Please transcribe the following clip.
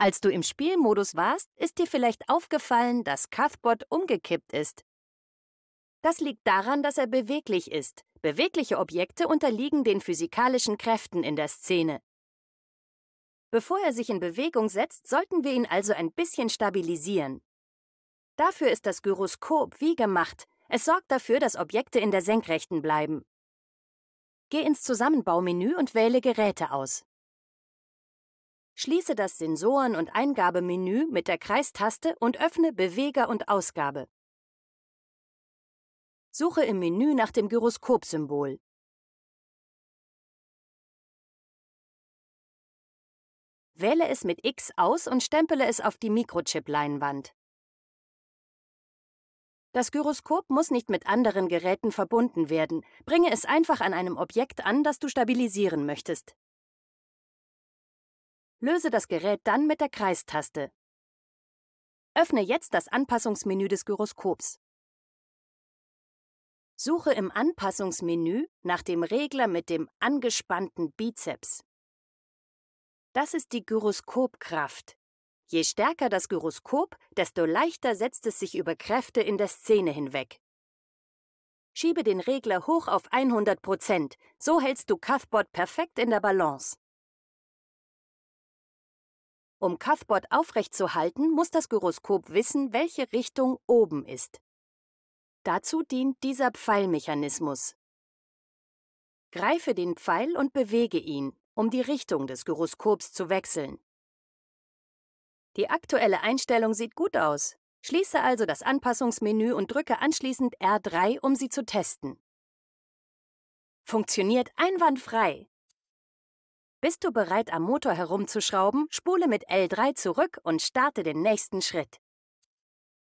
Als du im Spielmodus warst, ist dir vielleicht aufgefallen, dass Cuthbert umgekippt ist. Das liegt daran, dass er beweglich ist. Bewegliche Objekte unterliegen den physikalischen Kräften in der Szene. Bevor er sich in Bewegung setzt, sollten wir ihn also ein bisschen stabilisieren. Dafür ist das Gyroskop wie gemacht. Es sorgt dafür, dass Objekte in der Senkrechten bleiben. Geh ins Zusammenbaumenü und wähle Geräte aus. Schließe das Sensoren- und Eingabemenü mit der Kreistaste und öffne Beweger und Ausgabe. Suche im Menü nach dem Gyroskopsymbol. Wähle es mit X aus und stempele es auf die Mikrochip-Leinwand. Das Gyroskop muss nicht mit anderen Geräten verbunden werden. Bringe es einfach an einem Objekt an, das du stabilisieren möchtest. Löse das Gerät dann mit der Kreistaste. Öffne jetzt das Anpassungsmenü des Gyroskops. Suche im Anpassungsmenü nach dem Regler mit dem angespannten Bizeps. Das ist die Gyroskopkraft. Je stärker das Gyroskop, desto leichter setzt es sich über Kräfte in der Szene hinweg. Schiebe den Regler hoch auf 100 Prozent, so hältst du Cuffbot perfekt in der Balance. Um Cuthbert aufrechtzuhalten, muss das Gyroskop wissen, welche Richtung oben ist. Dazu dient dieser Pfeilmechanismus. Greife den Pfeil und bewege ihn, um die Richtung des Gyroskops zu wechseln. Die aktuelle Einstellung sieht gut aus. Schließe also das Anpassungsmenü und drücke anschließend R3, um sie zu testen. Funktioniert einwandfrei. Bist du bereit, am Motor herumzuschrauben? Spule mit L3 zurück und starte den nächsten Schritt.